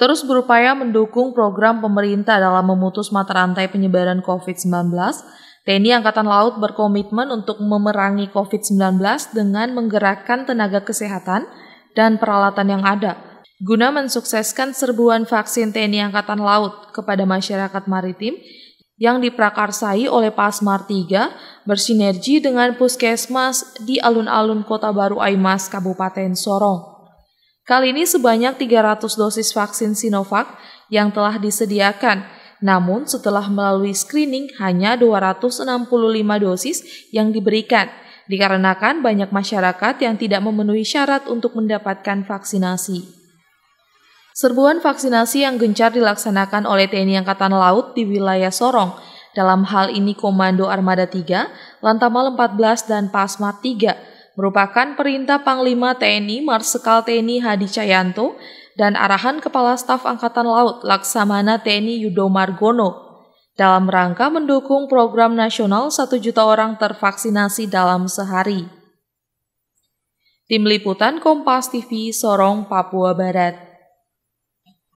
terus berupaya mendukung program pemerintah dalam memutus mata rantai penyebaran COVID-19, TNI Angkatan Laut berkomitmen untuk memerangi COVID-19 dengan menggerakkan tenaga kesehatan dan peralatan yang ada, guna mensukseskan serbuan vaksin TNI Angkatan Laut kepada masyarakat maritim yang diprakarsai oleh Pasmar 3 bersinergi dengan Puskesmas di alun-alun Kota Baru Aimas, Kabupaten Sorong. Kali ini sebanyak 300 dosis vaksin Sinovac yang telah disediakan. Namun setelah melalui screening hanya 265 dosis yang diberikan dikarenakan banyak masyarakat yang tidak memenuhi syarat untuk mendapatkan vaksinasi. Serbuan vaksinasi yang gencar dilaksanakan oleh TNI Angkatan Laut di wilayah Sorong dalam hal ini Komando Armada 3, Lantamal 14, dan Pasmar 3 merupakan perintah Panglima TNI Marsikal TNI Hadi Cayanto dan arahan Kepala Staf Angkatan Laut Laksamana TNI Yudo Margono dalam rangka mendukung program nasional 1 juta orang tervaksinasi dalam sehari. Tim Liputan Kompas TV Sorong, Papua Barat